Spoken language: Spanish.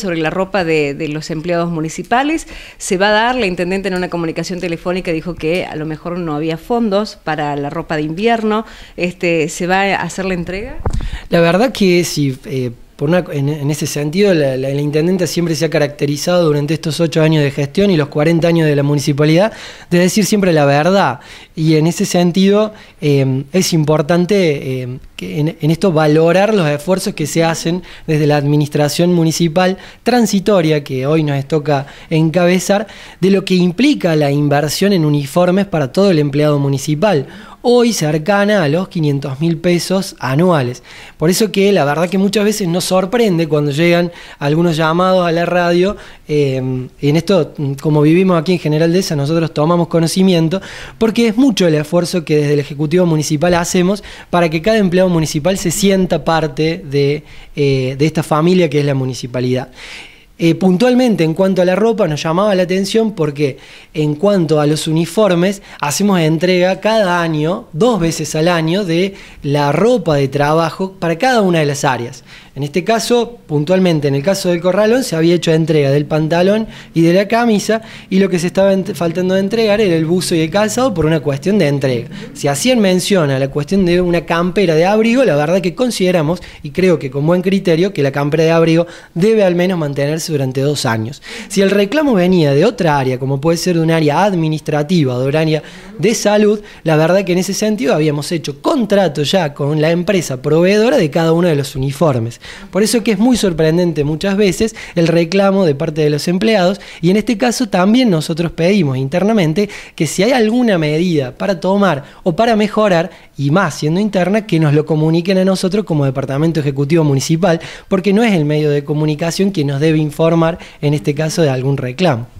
sobre la ropa de, los empleados municipales. Se va a dar, la intendente en una comunicación telefónica dijo que a lo mejor no había fondos para la ropa de invierno. Este, ¿Se va a hacer la entrega? La verdad que sí. Eh, en, ese sentido, la, intendente siempre se ha caracterizado durante estos ocho años de gestión y los 40 años de la municipalidad de decir siempre la verdad. Y en ese sentido eh, es importante eh, en, esto valorar los esfuerzos que se hacen desde la administración municipal transitoria que hoy nos toca encabezar, de lo que implica la inversión en uniformes para todo el empleado municipal. Hoy cercana a los 500 mil pesos anuales. Por eso que la verdad que muchas veces nos sorprende cuando llegan algunos llamados a la radio. Eh, en esto, como vivimos aquí en General de esa, nosotros tomamos conocimiento, porque es mucho el esfuerzo que desde el Ejecutivo Municipal hacemos para que cada empleado Municipal se sienta parte de, eh, de esta familia que es la municipalidad. Eh, puntualmente, en cuanto a la ropa, nos llamaba la atención porque en cuanto a los uniformes, hacemos entrega cada año, dos veces al año, de la ropa de trabajo para cada una de las áreas. En este caso, puntualmente, en el caso del corralón, se había hecho entrega del pantalón y de la camisa, y lo que se estaba faltando de entregar era el buzo y el calzado por una cuestión de entrega. Si hacían menciona la cuestión de una campera de abrigo, la verdad que consideramos, y creo que con buen criterio, que la campera de abrigo debe al menos mantenerse durante dos años. Si el reclamo venía de otra área, como puede ser de un área administrativa, o de un área de salud, la verdad que en ese sentido habíamos hecho contrato ya con la empresa proveedora de cada uno de los uniformes. Por eso que es muy sorprendente muchas veces el reclamo de parte de los empleados y en este caso también nosotros pedimos internamente que si hay alguna medida para tomar o para mejorar, y más siendo interna, que nos lo comuniquen a nosotros como Departamento Ejecutivo Municipal, porque no es el medio de comunicación que nos debe informar en este caso de algún reclamo.